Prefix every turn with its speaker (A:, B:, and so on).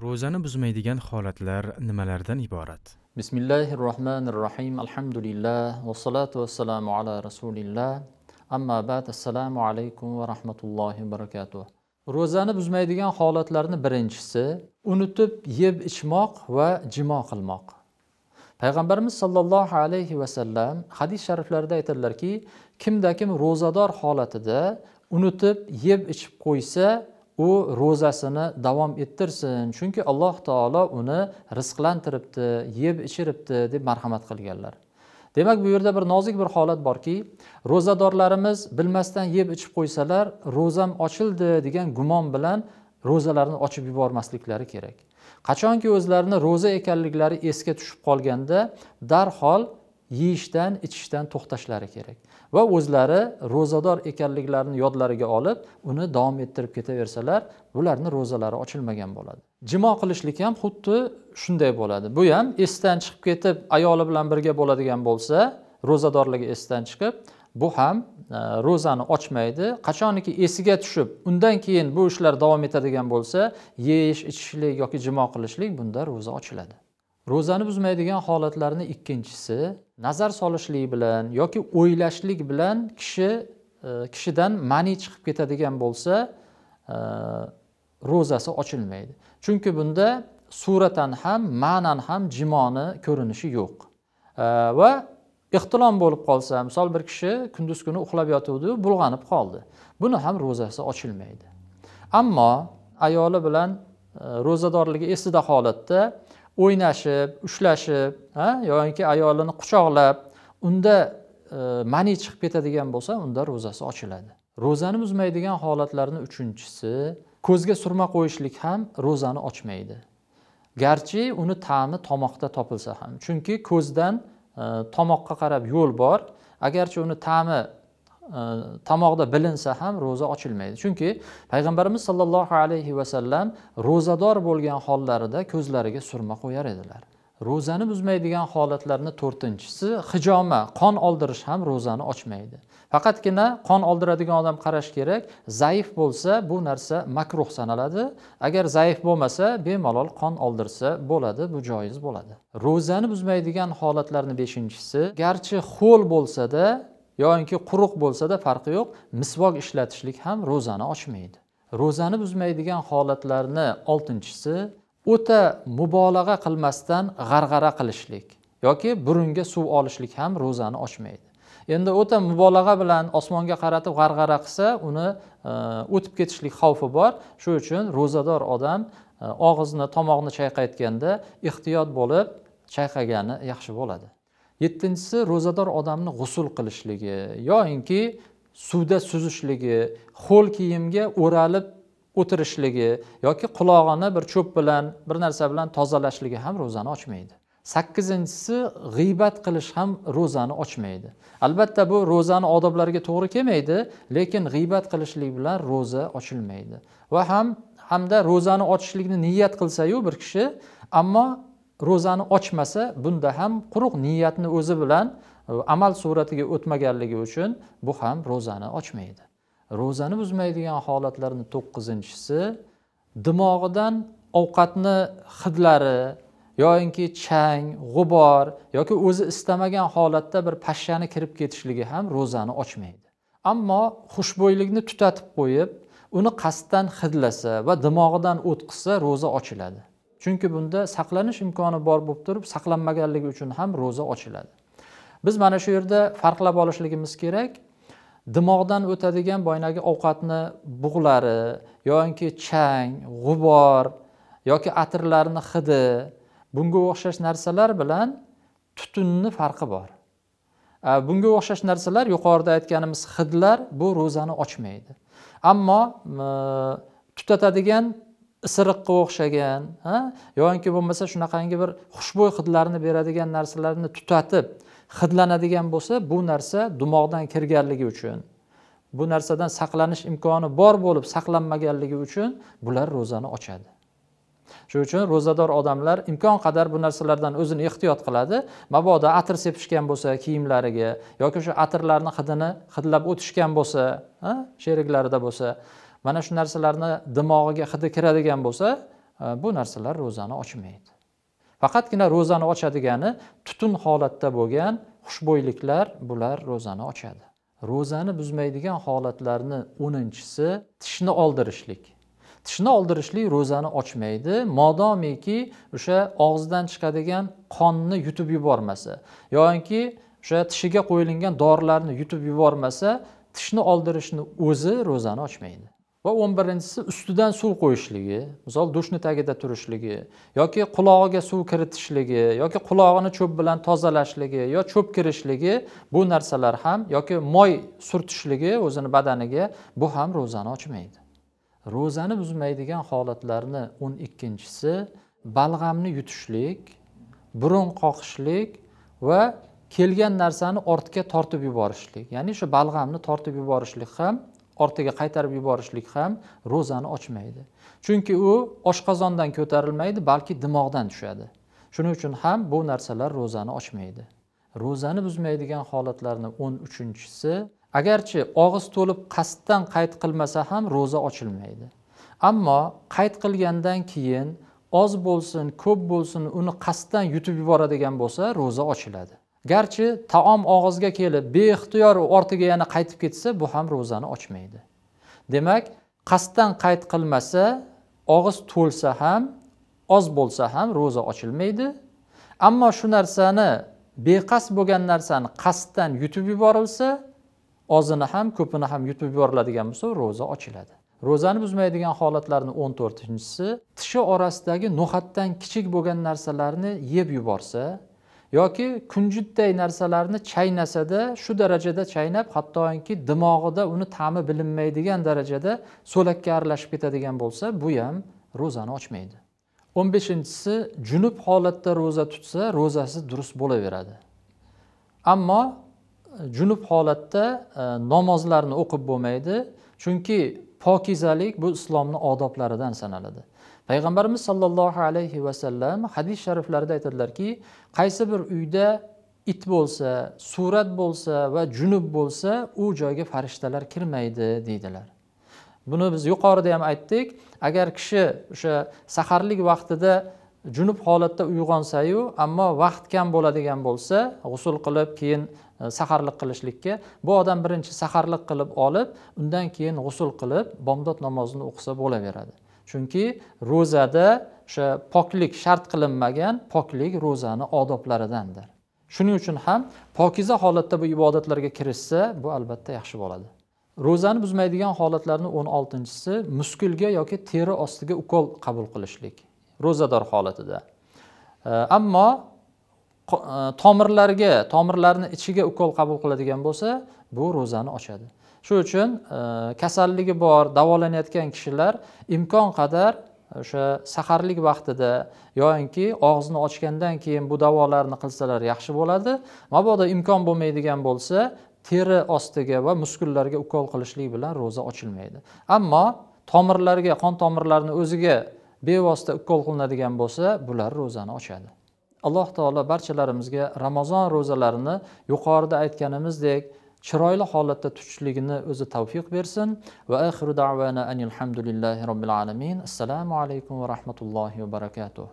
A: ro'zani buzmaydigan holatlar nimalardan iborat bismillahi rohmanir rohim alhamdulillah vassalotu vassalamu ala rasulillah amma bad assalomu alaykum va rahmatullohi va barakatuh ro'zani buzmaydigan holatlarni birinchisi unutib yeb ichmoq va jimo qilmoq payg'ambarimiz sollallohu alayhi vasallam hadis shariflarida aytadilarki kimda kim ro'zador holatida unutib yeb ichib qo'ysa u ro'zasini davom ettirsin chunki alloh taolo uni rizqlantiribdi yeb ichiribdi deb marhamat qilganlar demak bu yerda bir nozik bir holat borki ro'zadorlarimiz bilmasdan yeb ichib qo'ysalar ro'zam ochildi degan gumon bilan ro'zalarni ochib yubormasliklari kerak qachonki o'zlarini ro'za ekanliklari esga tushib qolganda darhol yeyishdan ichishdan to'xtashlari kerak va o'zlari ro'zador ekanliklarini yodlariga olib uni davom ettirib ketaversalar bularni ro'zalari ochilmagan bo'ladi jimo qilishlik ham xuddi shunday bo'ladi bu ham esdan chiqib ketib ayoli bilan birga bo'ladigan bo'lsa ro'zadorligi esdan chiqib bu ham e, ro'zani ochmaydi qachoniki esiga tushib undan keyin bu ishlar davom etadigan bo'lsa yeyish ichishlik yoki jimo qilishlik bunda ro'za ochiladi ro'zani buzmaydigan holatlarni ikkinchisi nazar solishlik bilan yoki o'ylashlik bilan kishi e, kishidan mani chiqib ketadigan bo'lsa e, ro'zasi ochilmaydi chunki bunda suratan ham ma'nan ham jimoni ko'rinishi yo'q e, va ixtilom bo'lib qolsa misol bir kishi kunduz kuni uxlab yotuvdi bulg'anib qoldi buni ham ro'zasi ochilmaydi ammo ayoli bilan ro'zadorligi esida holatda o'ynashib ushlashib yoki ayolini quchoqlab unda e, mani chiqib ketadigan bo'lsa unda ro'zasi ochiladi ro'zani buzmaydigan holatlarni uchinchisi ko'zga surma qo'yishlik ham ro'zani ochmaydi garchi uni ta'mi tomoqda topilsa ham chunki ko'zdan e, tomoqqa qarab yo'l bor agarchi uni ta'mi tomoqda bilinsa ham ro'za ochilmaydi chunki payg'ambarimiz sollallohu alayhi vasallam ro'zador bo'lgan hollarida ko'zlariga surma qo'yar edilar ro'zani buzmaydigan holatlarni to'rtinchisi hijoma qon oldirish ham ro'zani ochmaydi faqatgina qon oldiradigan odam qarash kerak zaif bo'lsa bu narsa makruh sanaladi agar zaif bo'lmasa bemalol qon oldirsa bo'ladi bu joiz bo'ladi ro'zani buzmaydigan holatlarni beshinchisi garchi ho'l bo'lsada yoinki quruq bo'lsada farqi yo'q misvok ishlatishlik ham ro'zani ochmaydi ro'zani buzmaydigan holatlarni oltinchisi o'ta mubolag'a qilmasdan g'arg'ara qilishlik yoki burunga suv olishlik ham ro'zani ochmaydi endi o'ta mubolag'a bilan osmonga qaratib g'arg'ara qilsa uni e, o'tib ketishlik xavfi bor shuning uchun ro'zador odam e, og'izni tomoqni chayqayotganda ehtiyot bo'lib chayqagani yaxshi bo'ladi yettinchisi ro'zador odamni g'usul qilishligi yoinki suvda suzishligi ho'l kiyimga o'ralib o'tirishligi yoki qulog'ini bir cho'p bilan bir narsa bilan tozalashligi ham ro'zani ochmaydi sakkizinchisi g'iybat qilish ham ro'zani ochmaydi albatta bu ro'zani odoblariga to'g'ri kelmaydi lekin g'iybat qilishlik bilan ro'za ochilmaydi va ham hamda ro'zani ochishlikni niyat qilsayu bir kishi ammo ro'zani ochmasa bunda ham quruq niyatni o'zi bilan e, amal suratiga o'tmaganligi uchun bu ham ro'zani ochmaydi ro'zani buzmaydigan holatlarni to'qqizinchisi dimog'idan ovqatni hidlari yoyinki chang g'ubor yoki o'zi istamagan holatda bir pashshani kirib ketishligi ham ro'zani ochmaydi ammo xushbo'ylikni tutatib qo'yib uni qasddan hidlasa va dimog'idan o'tqizsa ro'za ochiladi chunki bunda saqlanish imkoni bor bo'lib turib saqlanmaganligi uchun ham ro'za ochiladi biz mana shu yerda farqlab olishligimiz kerak dimog'dan o'tadigan boyagi ovqatni bug'lari yoki chang g'ubor yoki atirlarni hidi bunga o'xshash narsalar bilan tutunni farqi bor bunga o'xshash narsalar yuqorida aytganimiz hidlar bu ro'zani ochmaydi ammo tutatadigan isiriqqa o'xshagan yoki bo'lmasa shunaqangi bir xushbo'y hidlarni beradigan narsalarni tutatib hidlanadigan bo'lsa bu narsa dumoqdan kirganligi uchun bu narsadan saqlanish imkoni bor bo'lib saqlanmaganligi uchun bular ro'zani ochadi shuning uchun ro'zador odamlar imkon qadar bu narsalardan o'zini ehtiyot qiladi mabodo atir sepishgan bo'lsa kiyimlariga yoki o'sha atirlarni hidini hidlab o'tishgan bo'lsa sheriklarida bo'lsa mana shu narsalarni dimog'iga hidi kiradigan bo'lsa e, bu narsalar ro'zani ochmaydi faqatgina ro'zani ochadigani tutun holatda bo'lgan xushbo'yliklar bular ro'zani ochadi ro'zani buzmaydigan holatlarni o'ninchisi tishni oldirishlik tishni oldirishlik ro'zani ochmaydi modomiki o'sha og'zidan chiqadigan qonni yutib yubormasa yoinki o'sha tishiga qo'yilgan dorilarni yutib yubormasa tishni oldirishni o'zi ro'zani ochmaydi va o'n birinchisi ustidan suv qo'yishligi misol dushni tagida turishligi yoki qulog'iga suv kiritishligi yoki qulog'ini cho'p bilan tozalashligi yo cho'p kirishligi bu narsalar ham yoki moy surtishligi o'zini badaniga bu ham ro'zani ochmaydi ro'zani buzmaydigan holatlarni o'n ikkinchisi balg'amni yutishlik burun qoqishlik va kelgan narsani ortga tortib yuborishlik ya'ni shu balg'amni tortib yuborishlik ham ortiga qaytarib yuborishlik ham ro'zani ochmaydi chunki u oshqozondan ko'tarilmaydi balki dimog'dan tushadi shuning uchun ham bu narsalar ro'zani ochmaydi ro'zani buzmaydigan holatlarni o'n uchinchisi agarchi og'iz to'lib qasddan qayt qilmasa ham ro'za ochilmaydi ammo qayt qilgandan keyin oz bo'lsin ko'p bo'lsin uni qasddan yutib yuboradigan bo'lsa ro'za ochiladi garchi taom og'izga kelib beixtiyor ortiga yana qaytib ketsa bu ham ro'zani ochmaydi demak qasddan qayt qilmasa og'iz to'lsa ham oz bo'lsa ham ro'za ochilmaydi ammo shu narsani beqasd bo'lgan narsani qasddan yutib yuborilsa ozini ham ko'pini ham yutib yuboriladigan bo'lsa ro'za ochiladi ro'zani buzmaydigan holatlarni o'n to'rtinchisi tishi orasidagi no'xatdan kichik bo'lgan narsalarni yeb yuborsa yoki kunjutday narsalarni chaynasada shu darajada chaynab hattoki dimog'ida uni ta'mi bilinmaydigan darajada so'lakka aralashib ketadigan bo'lsa bu ham ro'zani ochmaydi o'n beshinchisi junub holatda ro'za tutsa ro'zasi durust bo'laveradi ammo e, junub holatda e, namozlarni o'qib bo'lmaydi chunki pokizalik bu islomni odoblaridan sanaladi payg'ambarimiz sollallohu alayhi vasallam hadis shariflarida aytadilarki qaysi bir uyda it bo'lsa surat bo'lsa va junub bo'lsa u joyga farishtalar kirmaydi deydilar buni biz yuqorida ham aytdik agar kishi o'sha saharlik vaqtida junub holatda uyg'onsayu ammo vaqt kam bo'ladigan bo'lsa g'usul qilib keyin e, saharlik qilishlikka bu odam birinchi saharlik qilib olib undan keyin g'usul qilib bomdod namozini o'qisa bo'laveradi chunki ro'zada o'sha poklik shart qilinmagan poklik ro'zani odoblaridandir shuning uchun ham pokiza holatda bu ibodatlarga kirishsa bu albatta yaxshi bo'ladi ro'zani buzmaydigan holatlarni o'n oltinchisi muskulga yoki teri ostiga ukol qabul qilishlik ro'zador holatida ammo e, tomirlarga tomirlarni ichiga ukol qabul qiladigan bo'lsa bu ro'zani ochadi shuning uchun e, kasalligi bor davolanayotgan kishilar imkon qadar o'sha saharlik vaqtida yoinki og'zini ochgandan keyin bu davolarni qilsalar yaxshi bo'ladi mabodo imkon bo'lmaydigan bo'lsa teri ostiga va muskullarga ukol qilishlik bilan ro'za ochilmaydi ammo tomirlarga qon tomirlarini o'ziga bevosita ukol qilinadigan bo'lsa bular ro'zani ochadi alloh taolo barchalarimizga ramazon ro'zalarini yuqorida aytganimizdek chiroyli holatda tutishligini o'zi tavfiq bersin va axiru davana anilhamdulillahi robbil alamin assalomu alaykum va rahmatullohi va barakatuh